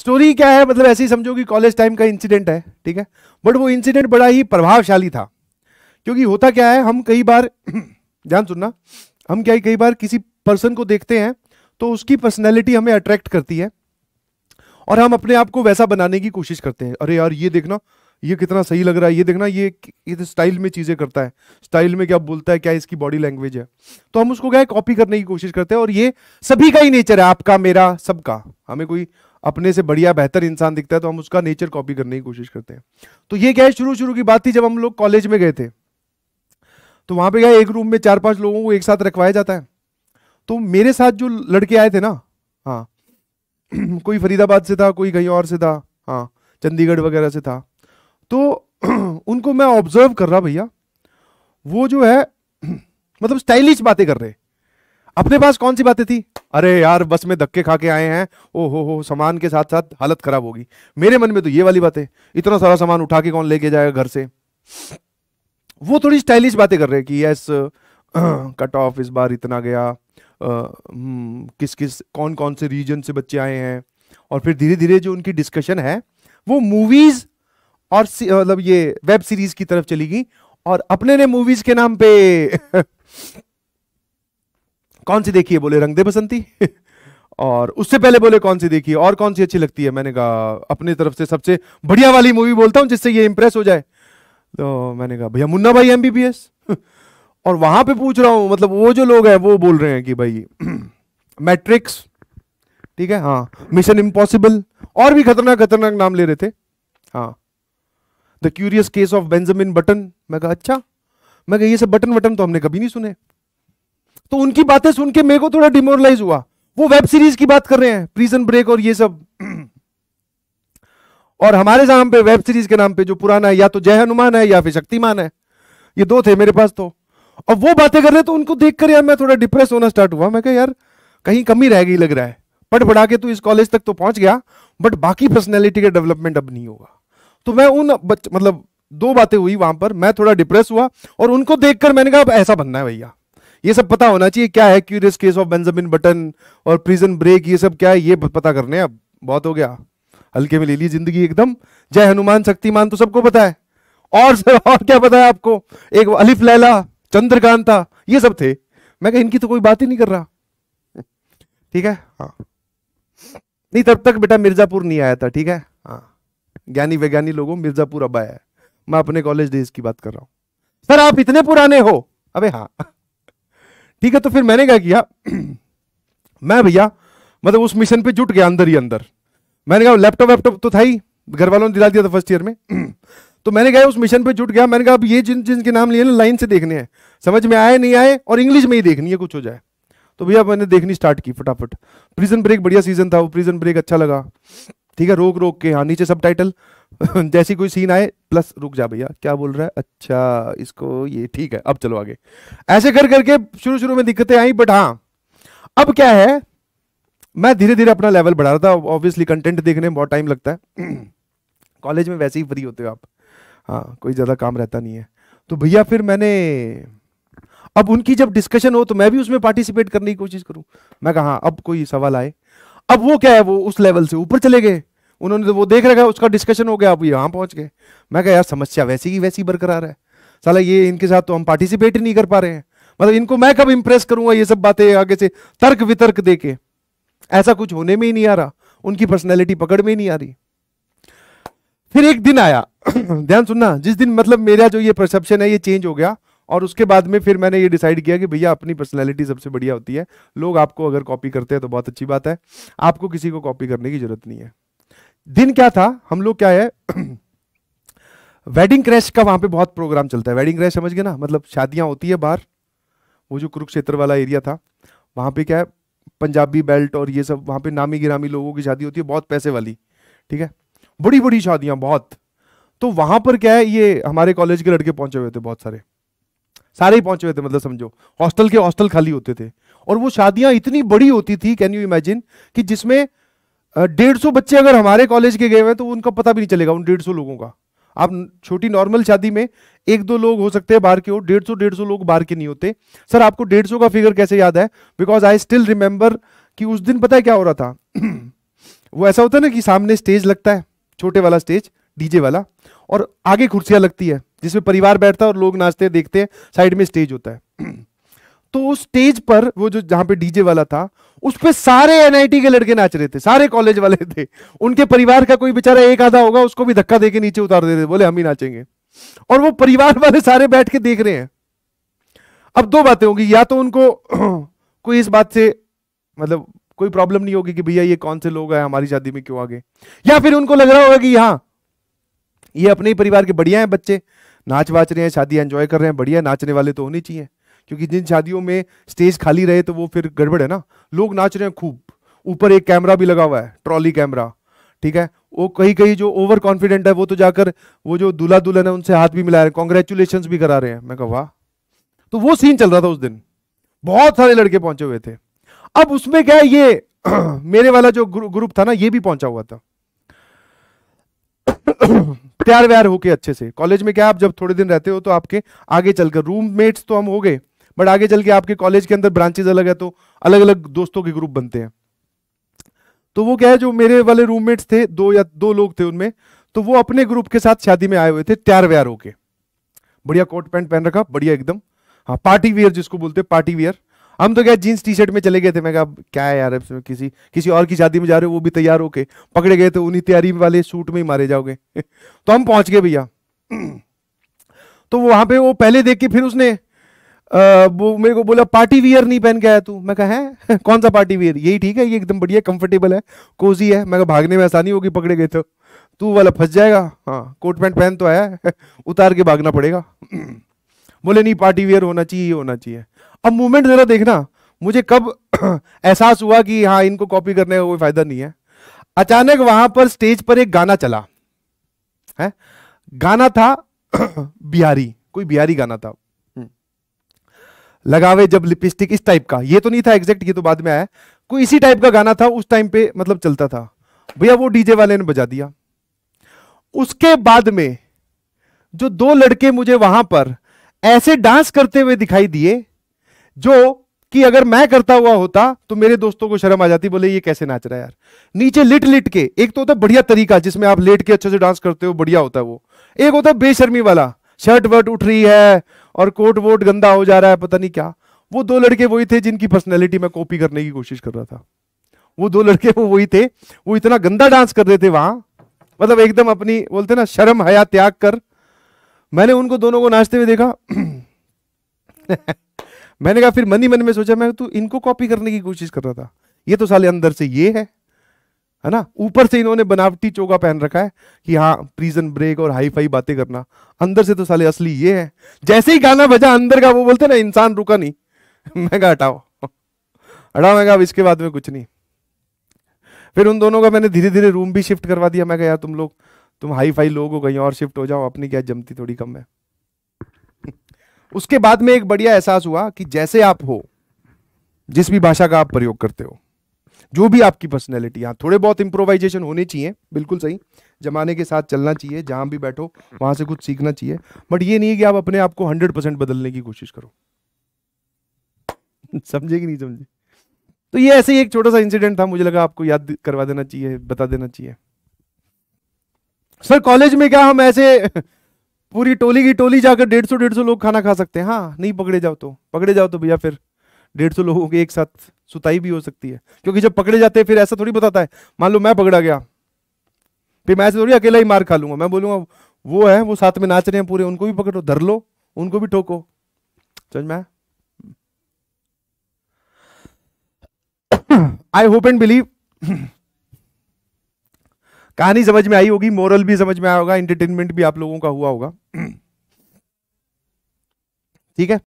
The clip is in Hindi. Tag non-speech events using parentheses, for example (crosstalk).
स्टोरी क्या है मतलब ऐसे ही समझो कि कॉलेज टाइम का इंसिडेंट है ठीक है बट वो इंसिडेंट बड़ा ही प्रभावशाली था क्योंकि होता क्या है हम कई बार (clears throat) ध्यान सुनना हम क्या है कई बार किसी पर्सन को देखते हैं तो उसकी पर्सनैलिटी हमें अट्रैक्ट करती है और हम अपने आप को वैसा बनाने की कोशिश करते हैं अरे यार ये देखना ये कितना सही लग रहा है ये देखना ये ये स्टाइल तो में चीज़ें करता है स्टाइल में क्या बोलता है क्या इसकी बॉडी लैंग्वेज है तो हम उसको क्या कॉपी करने की कोशिश करते हैं और ये सभी का ही नेचर है आपका मेरा सबका हमें कोई अपने से बढ़िया बेहतर इंसान दिखता है तो हम उसका नेचर कॉपी करने की कोशिश करते हैं तो ये क्या है शुरू शुरू की बात थी जब हम लोग कॉलेज में गए थे तो वहां पे क्या एक रूम में चार पांच लोगों को एक साथ रखवाया जाता है तो मेरे साथ जो लड़के आए थे ना हाँ (clears throat) कोई फरीदाबाद से था कोई कहीं और से था हाँ चंडीगढ़ वगैरह से था तो (clears throat) उनको मैं ऑब्जर्व कर रहा भैया वो जो है (clears throat) मतलब स्टाइलिश बातें कर रहे अपने पास कौन सी बातें थी अरे यार बस में धक्के खा के आए हैं ओ हो हो सामान के साथ साथ हालत खराब होगी मेरे मन में तो ये वाली बातें इतना सारा सामान उठा के कौन लेके जाएगा घर से वो थोड़ी स्टाइलिश बातें कर रहे हैं कि यस कट ऑफ इस बार इतना गया आ, हम्म, किस किस कौन कौन से रीजन से बच्चे आए हैं और फिर धीरे धीरे जो उनकी डिस्कशन है वो मूवीज और मतलब ये वेब सीरीज की तरफ चली गई और अपने ने मूवीज के नाम पे (laughs) कौन सी देखी है बोले रंग दे बसंती (laughs) और उससे पहले बोले कौन सी देखी है और कौन सी अच्छी लगती है मैंने कहा अपनी तरफ से सबसे बढ़िया वाली मूवी बोलता हूँ जिससे ये इंप्रेस हो जाए तो मैंने कहा भैया मुन्ना भाई एम (laughs) और वहां पे पूछ रहा हूँ मतलब वो जो लोग हैं वो बोल रहे हैं कि भाई मैट्रिक्स (clears throat) ठीक है हाँ मिशन इम्पॉसिबल और भी खतरनाक खतरनाक नाम ले रहे थे हाँ the curious case of Benjamin Button मैं कहा अच्छा मैं कहा ये सब बटन वटन तो हमने कभी नहीं सुने तो उनकी बातें सुन के मेरे को थोड़ा डिमोरलाइज हुआ वो वेब सीरीज की बात कर रहे हैं प्रीजन ब्रेक और ये सब (clears throat) और हमारे नाम पे वेब सीरीज के नाम पे जो पुराना है या तो जय हनुमान है या फिर शक्तिमान है ये दो थे मेरे पास तो और वो बातें कर रहे तो उनको देख कर यार मैं थोड़ा डिप्रेस होना स्टार्ट हुआ मैं कहा यार कहीं कमी रह गई लग रहा है पट पढ़ा के तू इस कॉलेज तक तो पहुंच गया बट बाकी पर्सनैलिटी का डेवलपमेंट अब नहीं होगा तो मैं उन मतलब दो बातें हुई वहां पर मैं थोड़ा डिप्रेस हुआ और उनको देखकर मैंने कहा अब ऐसा बनना है भैया ये सब पता होना चाहिए क्या है curious case of Benjamin Button और प्रिजन ब्रेक ये सब क्या है ये पता करने अब बहुत हो गया हल्के में ले ली जिंदगी एकदम जय हनुमान शक्तिमान तो सबको पता है और सर और क्या पता है आपको एक अलिफ लैला चंद्रकांता ये सब थे मैं कहा इनकी तो कोई बात ही नहीं कर रहा ठीक है हाँ नहीं तब तक बेटा मिर्जापुर नहीं आया था ठीक है हाँ ज्ञानी वैज्ञानिक लोगों मिर्जापुर अब आया है मैं अपने कॉलेज डेज की बात कर रहा हूं सर आप इतने पुराने हो अबे हाँ ठीक है तो फिर मैंने क्या किया (clears throat) मैं भैया मतलब उस मिशन पे जुट गया अंदर ही अंदर मैंने कहा लैपटॉप वैपटॉप तो था ही घर वालों ने दिला दिया था फर्स्ट ईयर में (clears throat) तो मैंने कहा उस मिशन पे जुट गया मैंने कहा अब ये जिन जिनके नाम लिए ना लाइन से देखने हैं समझ में आए नहीं आए और इंग्लिश में ही देखनी है कुछ हो जाए तो भैया मैंने देखनी स्टार्ट की फटाफट प्रिजन ब्रेक बढ़िया सीजन था वो प्रिजन ब्रेक अच्छा लगा ठीक है रोक रोक के हाँ नीचे सब टाइटल (laughs) जैसी कोई सीन आए प्लस रुक जा भैया क्या बोल रहा है अच्छा इसको ये ठीक है अब चलो आगे ऐसे कर करके शुरू शुरू में दिक्कतें आई बट हाँ अब क्या है मैं धीरे धीरे अपना लेवल बढ़ा रहा था ऑब्वियसली कंटेंट देखने में बहुत टाइम लगता है कॉलेज (clears throat) में वैसे ही फ्री होते हो आप हाँ कोई ज़्यादा काम रहता नहीं है तो भैया फिर मैंने अब उनकी जब डिस्कशन हो तो मैं भी उसमें पार्टिसिपेट करने की कोशिश करूं मैं कहा हाँ, अब कोई सवाल आए अब वो क्या है वो उस लेवल से ऊपर चले गए उन्होंने तो वो देख रखा उसका डिस्कशन हो गया आप यहाँ पहुँच गए मैं कहा यार समस्या वैसी की वैसी बरकरार है साला ये इनके साथ तो हम पार्टिसिपेट ही नहीं कर पा रहे हैं मतलब इनको मैं कब इंप्रेस करूंगा ये सब बातें आगे से तर्क वितर्क दे के ऐसा कुछ होने में ही नहीं आ रहा उनकी पर्सनैलिटी पकड़ में ही नहीं आ रही फिर एक दिन आया (clears throat) ध्यान सुनना जिस दिन मतलब मेरा जो ये परसेप्शन है ये चेंज हो गया और उसके बाद में फिर मैंने ये डिसाइड किया कि भैया अपनी पर्सनैलिटी सबसे बढ़िया होती है लोग आपको अगर कॉपी करते हैं तो बहुत अच्छी बात है आपको किसी को कॉपी करने की जरूरत नहीं है दिन क्या था हम लोग क्या है वेडिंग (clears throat) क्रैश का वहां पे बहुत प्रोग्राम चलता है वेडिंग क्रैश समझ गए ना मतलब शादियां होती है बाहर वो जो कुरुक्षेत्र वाला एरिया था वहां पे क्या है पंजाबी बेल्ट और ये सब वहां पे नामी गिरामी लोगों की शादी होती है बहुत पैसे वाली ठीक है बड़ी बड़ी शादियां बहुत तो वहां पर क्या है ये हमारे कॉलेज के लड़के पहुंचे हुए थे बहुत सारे सारे ही पहुंचे हुए थे मतलब समझो हॉस्टल के हॉस्टल खाली होते थे और वो शादियां इतनी बड़ी होती थी कैन यू इमेजिन कि जिसमें डेढ़ सौ बच्चे अगर हमारे कॉलेज के गए हुए तो उनका पता भी नहीं चलेगा उन डेढ़ सौ लोगों का आप छोटी नॉर्मल शादी में एक दो लोग हो सकते हैं बाहर के हो डेढ़ सौ डेढ़ सौ लोग बाहर के नहीं होते सर आपको डेढ़ सौ का फिगर कैसे याद है बिकॉज आई स्टिल रिमेंबर कि उस दिन पता है क्या हो रहा था (clears throat) वो ऐसा होता है ना कि सामने स्टेज लगता है छोटे वाला स्टेज डीजे वाला और आगे कुर्सियां लगती है जिसमें परिवार बैठता है और लोग नाचते देखते हैं साइड में स्टेज होता है (clears throat) तो स्टेज पर वो जो जहां पे डीजे वाला था उस पर सारे एनआईटी के लड़के नाच रहे थे सारे कॉलेज वाले थे उनके परिवार का कोई बेचारा एक आधा होगा उसको भी धक्का देके नीचे उतार देते बोले हम ही नाचेंगे और वो परिवार वाले सारे बैठ के देख रहे हैं अब दो बातें होंगी या तो उनको (clears throat) कोई इस बात से मतलब कोई प्रॉब्लम नहीं होगी कि भैया ये कौन से लोग हैं हमारी शादी में क्यों आ गए या फिर उनको लग रहा होगा कि हाँ ये अपने ही परिवार के बढ़िया हैं बच्चे नाच वाच रहे हैं शादी एंजॉय कर रहे हैं बढ़िया नाचने वाले तो होने चाहिए क्योंकि जिन शादियों में स्टेज खाली रहे तो वो फिर गड़बड़ है ना लोग नाच रहे हैं खूब ऊपर एक कैमरा भी लगा हुआ है ट्रॉली कैमरा ठीक है वो कहीं कहीं जो ओवर कॉन्फिडेंट है वो तो जाकर वो जो दूल्हा दुल्हन है उनसे हाथ भी मिला रहे हैं कॉन्ग्रेचुलेशन भी करा रहे हैं मैं कहा तो वो सीन चल रहा था उस दिन बहुत सारे लड़के पहुंचे हुए थे अब उसमें क्या ये (clears throat) मेरे वाला जो ग्रुप था ना ये भी पहुंचा हुआ था तैयार (clears throat) व्यार होके अच्छे से कॉलेज में क्या आप जब थोड़े दिन रहते हो तो आपके आगे चलकर रूममेट्स तो हम हो गए बट आगे चल के आपके कॉलेज के अंदर ब्रांचेज अलग है तो अलग अलग दोस्तों के ग्रुप बनते हैं तो वो क्या है जो मेरे वाले रूममेट्स थे दो या दो लोग थे उनमें तो वो अपने ग्रुप के साथ शादी में आए हुए थे तैयार व्यार होके बढ़िया कोट पैंट पहन रखा बढ़िया एकदम हाँ पार्टी वियर जिसको बोलते हैं पार्टी वियर हम तो क्या जींस टी शर्ट में चले गए थे मैं कहा क्या है यार किसी किसी और की शादी में जा रहे हो वो भी तैयार होके पकड़े गए थे तो उन्हीं तैयारी वाले सूट में ही मारे जाओगे (laughs) तो हम पहुंच गए भैया (clears throat) तो वहां पे वो पहले देख के फिर उसने वो मेरे को बोला पार्टी वियर नहीं पहन के आया तू मैं कहा है (laughs) कौन सा पार्टी वियर यही ठीक है ये एकदम बढ़िया कंफर्टेबल है कोजी है मैं भागने में आसानी होगी पकड़े गए तो तू वाला फंस जाएगा हाँ कोट पैंट पहन तो आया (laughs) उतार के भागना पड़ेगा (clears throat) बोले नहीं पार्टी वियर होना चाहिए होना चाहिए अब मूवमेंट ज़रा देखना मुझे कब (clears throat) एहसास हुआ कि हाँ इनको कॉपी करने का कोई फायदा नहीं है अचानक वहां पर स्टेज पर एक गाना चला है गाना था (clears throat) बिहारी कोई बिहारी गाना था लगावे जब लिपस्टिक इस टाइप का ये तो नहीं था एग्जैक्ट ये तो बाद में आया कोई इसी टाइप का गाना था उस टाइम पे मतलब चलता था भैया वो डीजे वाले ने बजा दिया उसके बाद में जो दो लड़के मुझे वहां पर ऐसे डांस करते हुए दिखाई दिए जो कि अगर मैं करता हुआ होता तो मेरे दोस्तों को शर्म आ जाती बोले ये कैसे नाच रहा है यार नीचे लिट लिट के एक तो होता है बढ़िया तरीका जिसमें आप लेट के अच्छे से डांस करते हो बढ़िया होता है वो एक होता है बेशर्मी वाला शर्ट वर्ट उठ रही है और कोट वोट गंदा हो जा रहा है पता नहीं क्या वो दो लड़के वही थे जिनकी पर्सनैलिटी में कॉपी करने की कोशिश कर रहा था वो दो लड़के वो वही थे वो इतना गंदा डांस कर रहे थे वहां मतलब एकदम अपनी बोलते ना शर्म हया त्याग कर मैंने उनको दोनों को नाचते हुए देखा (clears throat) मैंने कहा फिर मन ही मन में सोचा मैं तू तो इनको कॉपी करने की कोशिश कर रहा था ये तो साले अंदर से ये है है ना ऊपर से इन्होंने बनावटी चोगा पहन रखा है कि हाँ प्रीजन ब्रेक और हाई फाई बातें करना अंदर से तो साले असली ये है जैसे ही गाना बजा अंदर का वो बोलते ना इंसान रुका नहीं (laughs) मैं कहा हटाओ (laughs) हटाओ मैं अब इसके बाद में कुछ नहीं फिर उन दोनों का मैंने धीरे धीरे रूम भी शिफ्ट करवा दिया मैं कहा यार तुम लोग तुम हाई फाई लोग हो कहीं और शिफ्ट हो जाओ अपनी क्या जमती थोड़ी कम है (laughs) उसके बाद में एक बढ़िया एहसास हुआ कि जैसे आप हो जिस भी भाषा का आप प्रयोग करते हो जो भी आपकी पर्सनैलिटी हाँ थोड़े बहुत इंप्रोवाइजेशन होने चाहिए बिल्कुल सही जमाने के साथ चलना चाहिए जहाँ भी बैठो वहाँ से कुछ सीखना चाहिए बट ये नहीं है कि आप अपने आप को हंड्रेड परसेंट बदलने की कोशिश करो (laughs) समझे कि नहीं समझे तो ये ऐसे ही एक छोटा सा इंसिडेंट था मुझे लगा आपको याद करवा देना चाहिए बता देना चाहिए सर कॉलेज में क्या हम ऐसे (laughs) पूरी टोली की टोली जाकर डेढ़ सौ डेढ़ सौ लोग खाना खा सकते हैं हाँ नहीं पकड़े जाओ तो पकड़े जाओ तो भैया फिर डेढ़ सौ लोगों की एक साथ सुताई भी हो सकती है क्योंकि जब पकड़े जाते हैं फिर ऐसा थोड़ी बताता है मान लो मैं पकड़ा गया फिर मैं ऐसे थोड़ी अकेला ही मार खा लूंगा मैं बोलूंगा वो है वो साथ में नाच रहे हैं पूरे उनको भी पकड़ो धर लो उनको भी ठोको समझ में आई होप एंड बिलीव कहानी समझ में आई होगी मोरल भी समझ में आया होगा एंटरटेनमेंट भी आप लोगों का हुआ होगा ठीक है